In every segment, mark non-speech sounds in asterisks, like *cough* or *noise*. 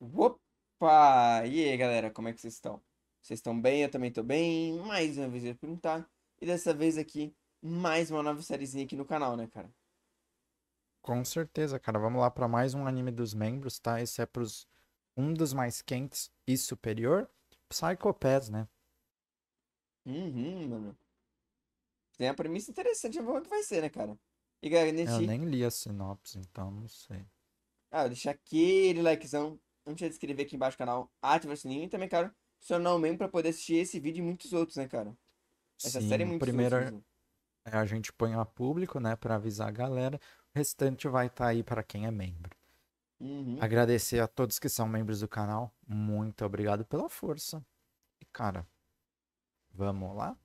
Opa! E aí, galera, como é que vocês estão? Vocês estão bem? Eu também estou bem. Mais uma vez eu vou perguntar. E dessa vez aqui, mais uma nova sériezinha aqui no canal, né, cara? Com certeza, cara. Vamos lá para mais um anime dos membros, tá? Esse é pros um dos mais quentes e superior, Psycho né? Uhum, mano. Tem uma premissa interessante, vamos ver o que vai ser, né, cara? E, galera, nesse... Eu nem li a sinopse, então não sei. Ah, deixa aquele likezão não deixa de se inscrever aqui embaixo do canal, ativa o sininho e também, cara, se tornar um membro pra poder assistir esse vídeo e muitos outros, né, cara? Essa Sim, série é muito primeira né? É a gente põe a público, né, pra avisar a galera. O restante vai estar tá aí para quem é membro. Uhum. Agradecer a todos que são membros do canal. Muito obrigado pela força. E, cara, vamos lá?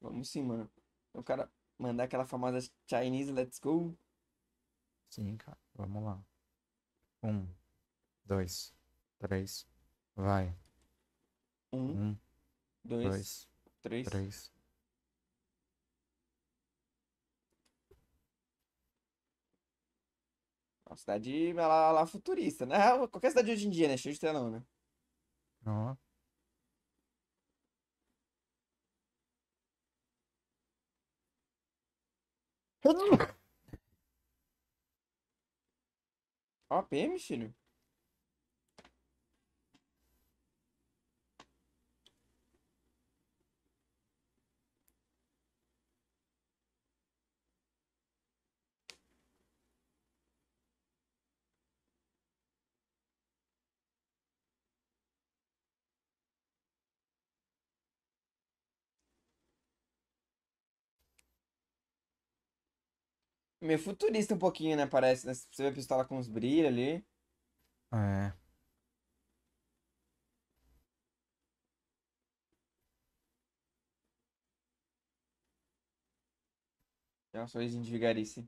Vamos sim, mano. O então, cara mandar aquela famosa Chinese Let's Go. Sim, cara. Vamos lá. Um, dois, três, vai. Um, um dois, dois, três. três. Uma cidade lá, lá é futurista, né? *laughs* Qualquer cidade hoje em dia, né? Cheio de telão, né? Não. Ó, oh, PM, filho. Meio futurista um pouquinho, né? Parece, né? Você vê a pistola com os brilhos ali. É. É um sorrisinho de vigarice.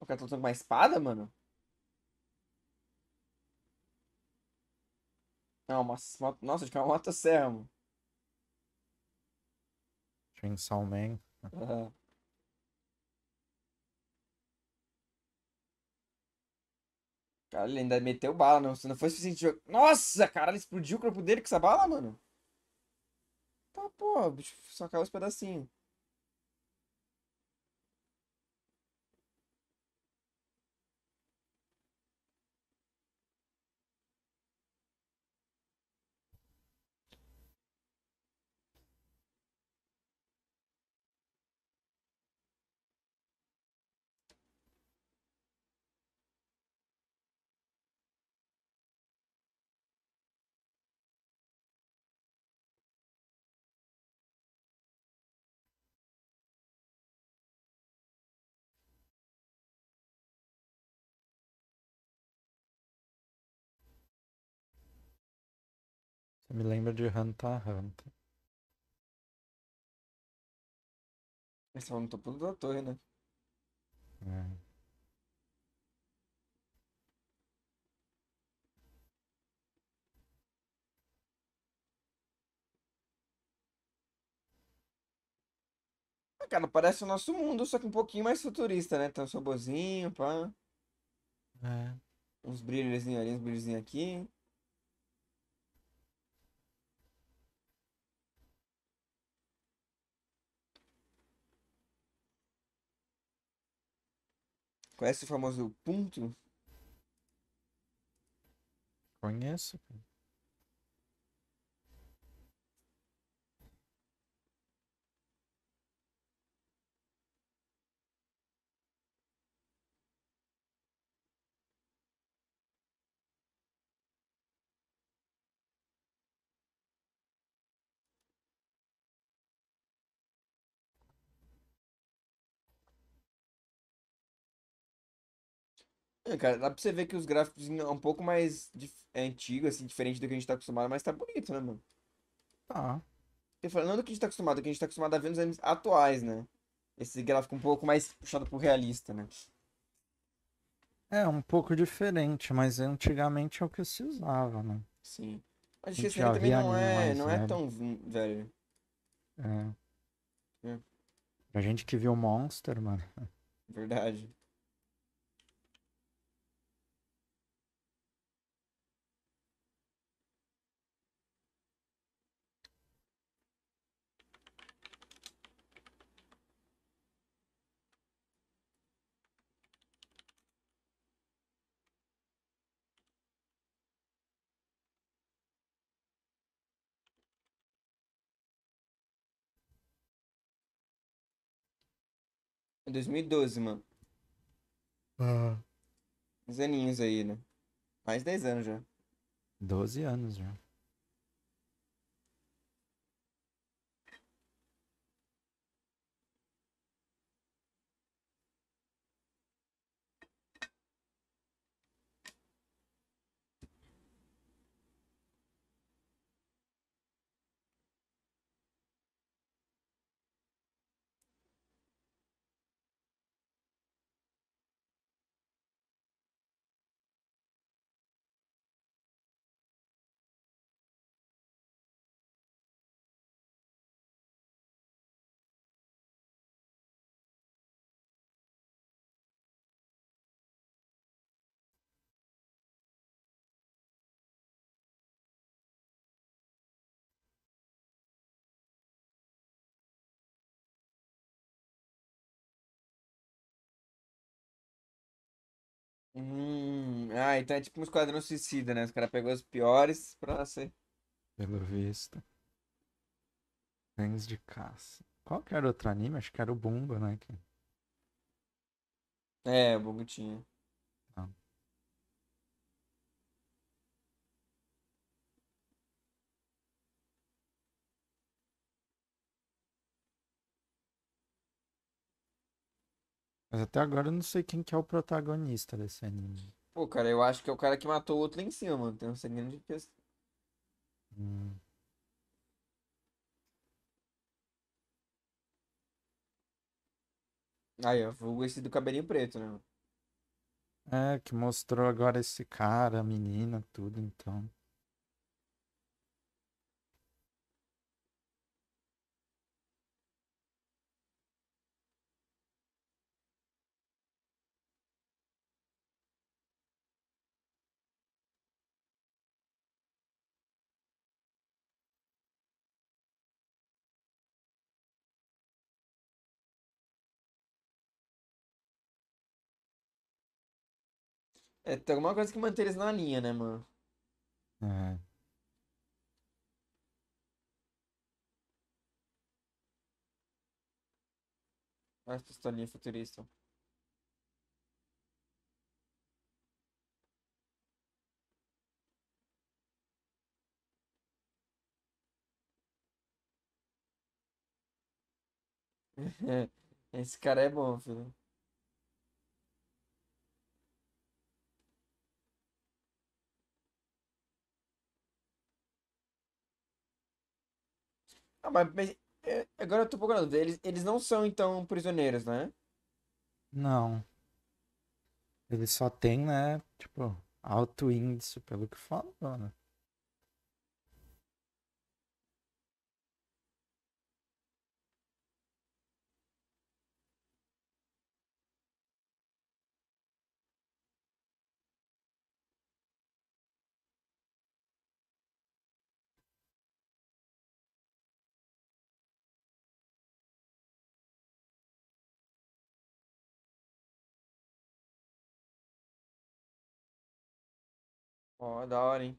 O cara tá lutando com uma espada, mano? Não, é uma, uma, nossa, acho tipo, que é uma motosserra, mano. Chainsaw Man. Uhum. Cara, ele ainda meteu bala, não. Se não assim, o tipo, suficiente. Nossa, cara, ele explodiu o corpo dele com essa bala, mano. Tá, pô, só caiu os pedacinhos. Você me lembra de Hunter x Hunter. Eles estavam no topo da torre, né? É. Ah, cara, parece o nosso mundo, só que um pouquinho mais futurista, né? Tem uns sobozinho, pá. É. Uns brilhozinhos ali, uns brilhozinhos aqui. Conhece o famoso ponto? Conheço. Cara. É, cara, dá pra você ver que os gráficos é um pouco mais é, antigo, assim, diferente do que a gente tá acostumado, mas tá bonito, né, mano? Tá. Porque falando do que a gente tá acostumado, que a gente tá acostumado a ver nos animes atuais, né? Esse gráfico um pouco mais puxado pro realista, né? É, um pouco diferente, mas antigamente é o que se usava, né? Sim. Mas esse anime também não é, não é velho. tão velho. É. é. Pra gente que viu Monster, mano. Verdade. É em 2012, mano. Ah. Uns aninhos aí, né? Mais 10 anos já. 12 anos já. Hum, ah, então é tipo um esquadrão suicida, né? Os caras pegou os piores pra ser. Pelo visto. Cães de caça. Qual que era outro anime? Acho que era o Bumba, né? Que... É, o Bumba tinha. Mas até agora eu não sei quem que é o protagonista desse anime. Pô, cara, eu acho que é o cara que matou o outro lá em cima, mano. Tem um segredo de pessoa. Hum. Aí, ó, vou esse do cabelinho preto, né? É, que mostrou agora esse cara, a menina, tudo, então. É, tem alguma coisa que manter eles na linha, né, mano? É. Olha as pistolinhas futuristas. *laughs* Esse cara é bom, filho. Ah, mas, mas é, agora eu tô procurando. Eles, eles não são, então, prisioneiros, né? Não. Eles só têm, né? Tipo, alto índice, pelo que falam. né? Ó, da hora, hein?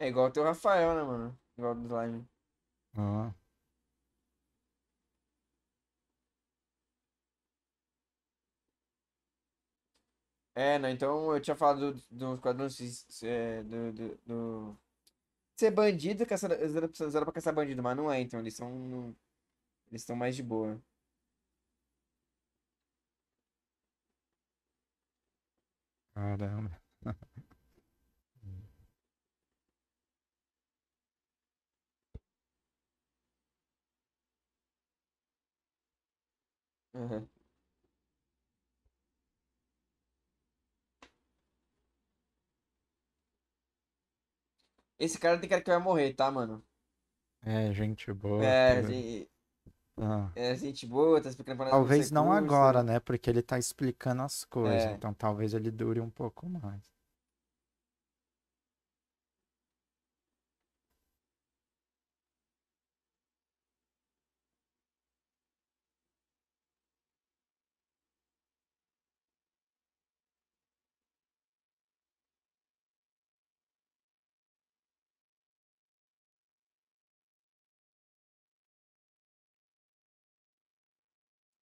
É igual o teu Rafael, né, mano? Igual do slime. Ah. É, não Então eu tinha falado do, do Esquadrão é, do, do, do, Ser bandido, caçar, usar pra caçar bandido, mas não é, então eles são. Eles estão mais de boa. Caramba. Uhum. Esse cara tem cara que vai morrer, tá, mano? É, gente boa. É, gente... Ah. é gente boa, tá explicando pra nós. Talvez não agora, né? Porque ele tá explicando as coisas. É. Então talvez ele dure um pouco mais.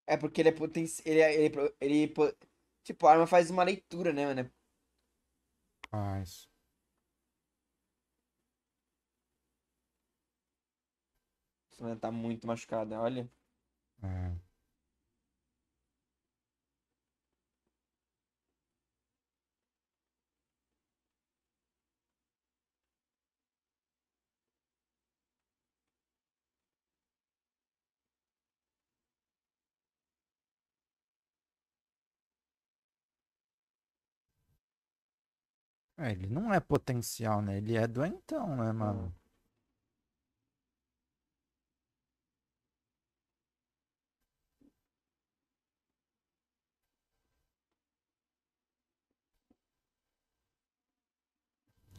É porque ele é potencial. Ele, é, ele, é, ele, é, Tipo, a arma faz uma leitura, né, mano? Faz. Esse mano tá muito machucada, né? olha. É. É, ele não é potencial, né? Ele é doentão, né, mano? Hum.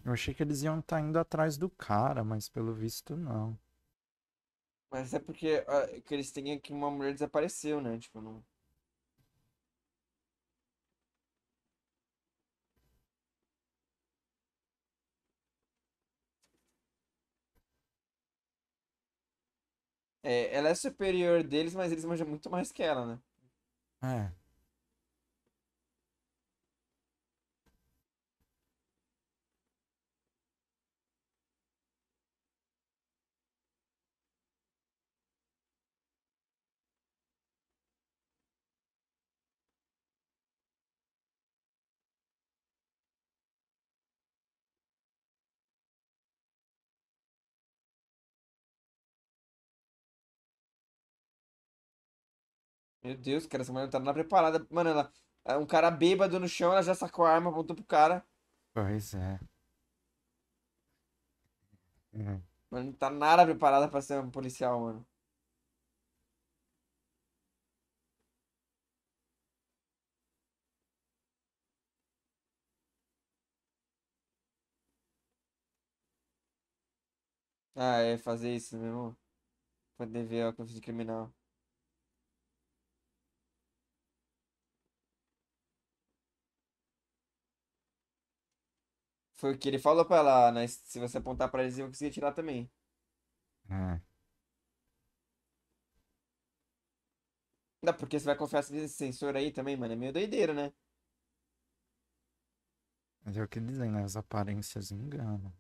Eu achei que eles iam estar tá indo atrás do cara, mas pelo visto não. Mas é porque, ah, eles têm que uma mulher desapareceu, né? Tipo, não. É, ela é superior deles, mas eles manjam muito mais que ela, né? É. Meu Deus, cara, essa mulher não tá nada preparada. Mano, ela. É um cara bêbado no chão, ela já sacou a arma, apontou pro cara. Pois é. é. Mano, não tá nada preparada pra ser um policial, mano. Ah, é fazer isso mesmo. Poder ver a confissão criminal. Foi o que ele falou pra ela, né? Se você apontar pra eles, eu vou conseguir tirar também. É. Não, porque você vai confiar nesse sensor aí também, mano. É meio doideira, né? Mas é o que dizem, né? As aparências enganam.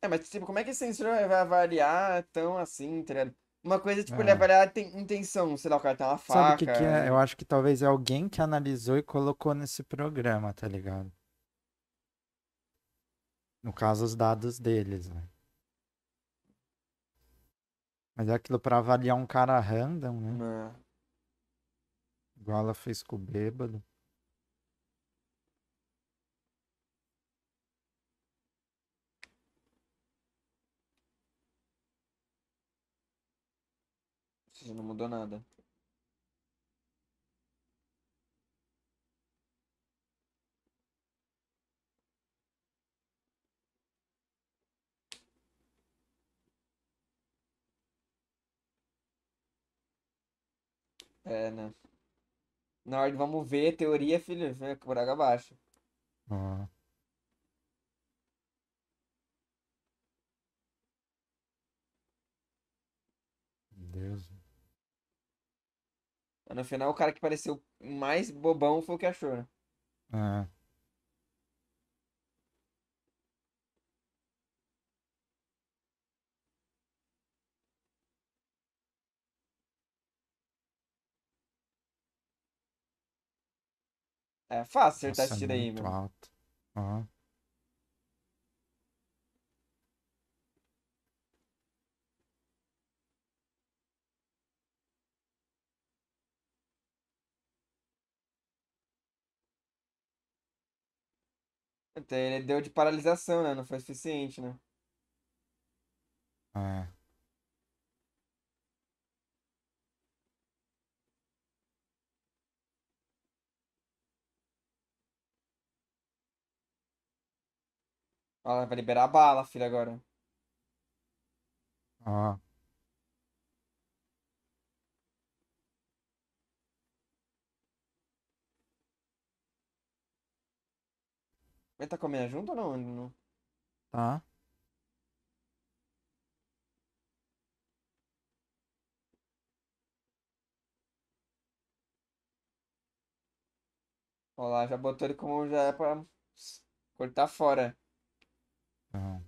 É, mas tipo, como é que esse sensor vai avaliar tão assim, tá ligado? Uma coisa, tipo, é. ele avaliar tem intenção, sei lá, o cara tem uma faca. Sabe o que, que é? Né? Eu acho que talvez é alguém que analisou e colocou nesse programa, tá ligado? No caso, os dados deles, né? Mas é aquilo pra avaliar um cara random, né? É. Igual ela fez com o bêbado. não mudou nada. É, né? Na hora de vamos ver, teoria, filho, é por água abaixo. Ah. Deus. No final, o cara que pareceu mais bobão foi o que achou, né? É. É fácil acertar esse tiro aí, meu. Alto. Então, ele deu de paralisação, né? Não foi suficiente, né? É. Ela vai liberar a bala, filho, agora. Ah. tá comendo junto ou não? não? Tá. Olha lá, já botou ele como já é pra cortar fora. Oh.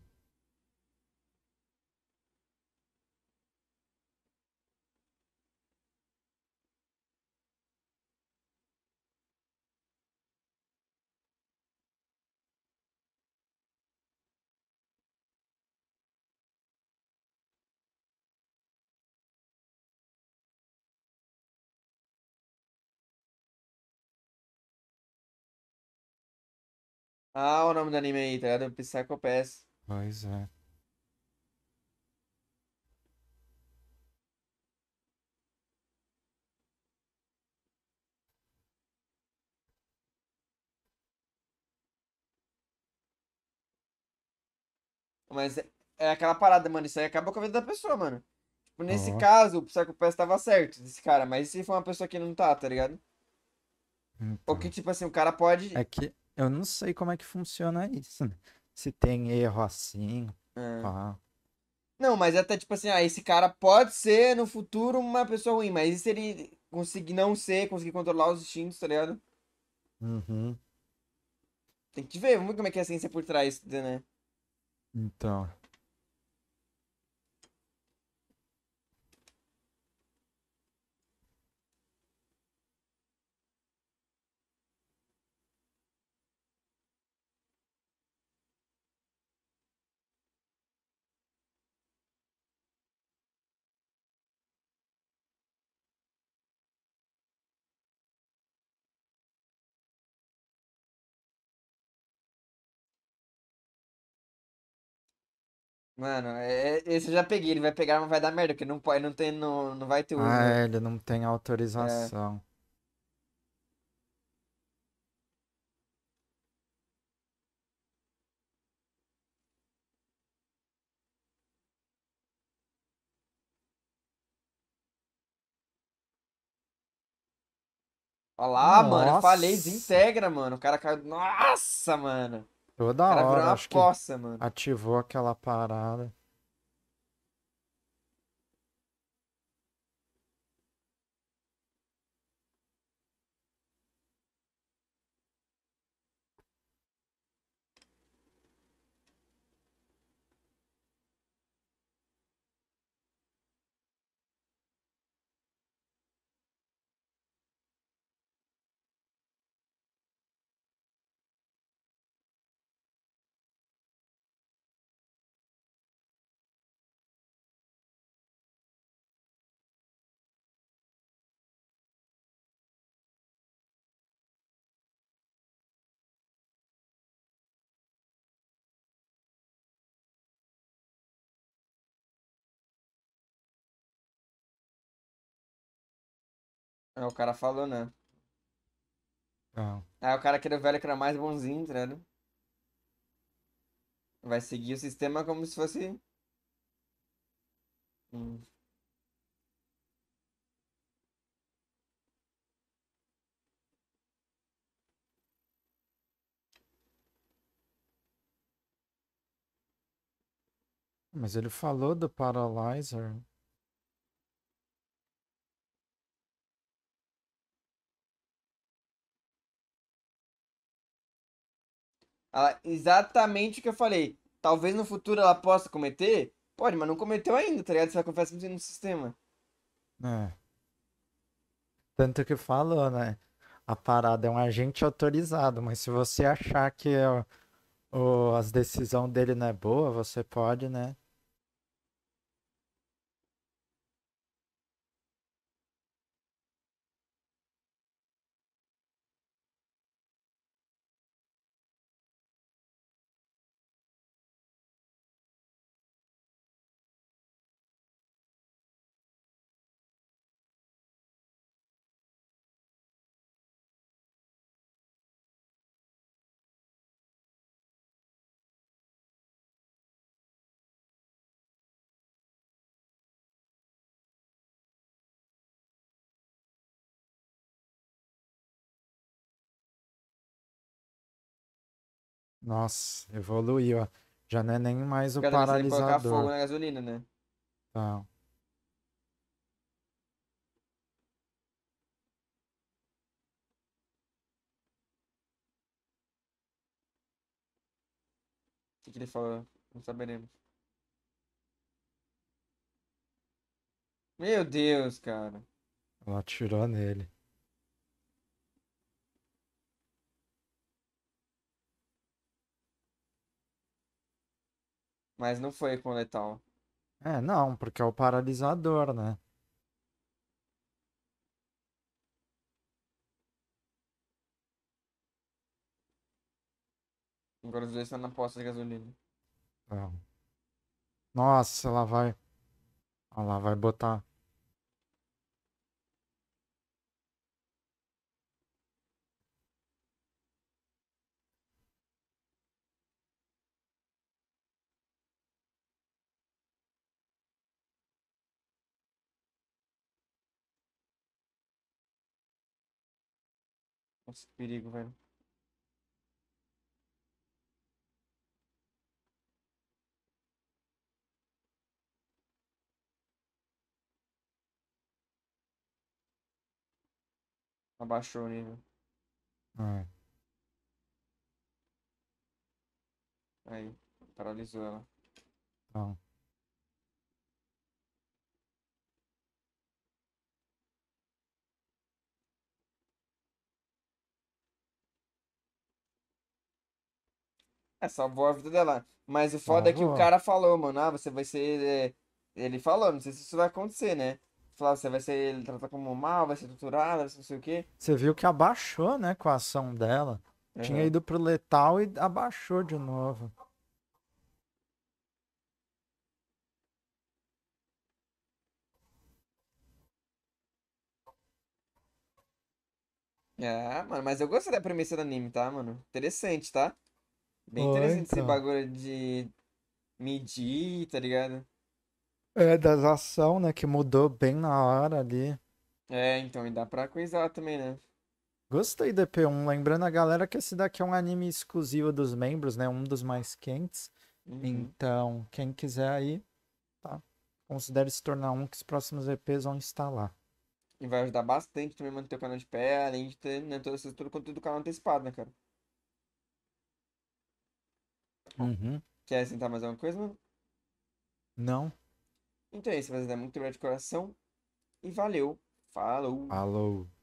Ah, o nome do anime aí, tá ligado? Psycho Pass. Pois é. Mas é, é aquela parada, mano. Isso aí acaba com a vida da pessoa, mano. Tipo, nesse caso, o Psycho Pass tava certo desse cara. Mas se for uma pessoa que não tá, tá ligado? Então. Ou que, então. tipo assim, o cara pode. É que eu não sei como é que funciona isso. Né? Se tem erro assim. É. Pá. Não, mas até tipo assim, ah, esse cara pode ser no futuro uma pessoa ruim, mas e se ele conseguir não ser, conseguir controlar os instintos, tá ligado? Uhum. Tem que ver, vamos ver como é que é a ciência por trás, né? Então. Mano, é, é, esse eu já peguei. Ele vai pegar, mas vai dar merda, porque não, pode, não, tem, não, não vai ter uso. Ah, né? É, ele não tem autorização. É. Olha lá, Nossa. mano, eu falei, desintegra, mano. O cara caiu. Nossa, mano. Toda hora. Virou uma acho poça, mano. Ativou aquela parada. É, o cara falou, né? Ah. Aí o cara que era velho que era mais bonzinho, tá ligado? Vai seguir o sistema como se fosse. Hum. Mas ele falou do Paralyzer. Ela, ah, exatamente o que eu falei. Talvez no futuro ela possa cometer? Pode, mas não cometeu ainda, tá ligado? Se ela confessa no sistema. É. Tanto que falou, né? A parada é um agente autorizado, mas se você achar que é o, as decisões dele não é boa, você pode, né? Nossa, evoluiu. Já não é nem mais o Cada vez que colocar paralisador. fogo na gasolina, né? Tá. O que, que ele falou? Não saberemos. Meu Deus, cara. Ela atirou nele. Mas não foi com letal. É, não, porque é o paralisador, né? Agora os dois estão na posta de gasolina. não Nossa, ela vai. Ela vai botar. Nossa, que perigo, velho. Abaixou o nível. Ah. Aí, paralisou ela. Tá. Ah. É, salvou a vida dela. Mas o foda ah, é que o cara falou, mano, ah, você vai ser. Eh", ele falou, não sei se isso vai acontecer, né? Falou, você vai ser tratado como mal, vai ser torturado, não sei o quê. Você viu que abaixou, né, com a ação dela. Uhum. Tinha ido pro letal e abaixou de novo. É, mano, mas eu gostei da premissa do anime, tá, mano? Interessante, tá? Bem Oi, interessante então. esse bagulho de medir, tá ligado? É, das ação, né? Que mudou bem na hora ali. É, então, e dá pra coisar também, né? Gostei do EP1. Lembrando a galera que esse daqui é um anime exclusivo dos membros, né? Um dos mais quentes. Uhum. Então, quem quiser aí, tá? Considere se tornar um que os próximos EPs vão instalar. E vai ajudar bastante também manter o canal de pé, além de ter né, todo, todo o conteúdo do canal antecipado, né, cara? Uhum. Quer sentar mais alguma coisa, mano? Não. Então é isso, rapaziada. Muito obrigado de coração. E valeu. Falou. Falou.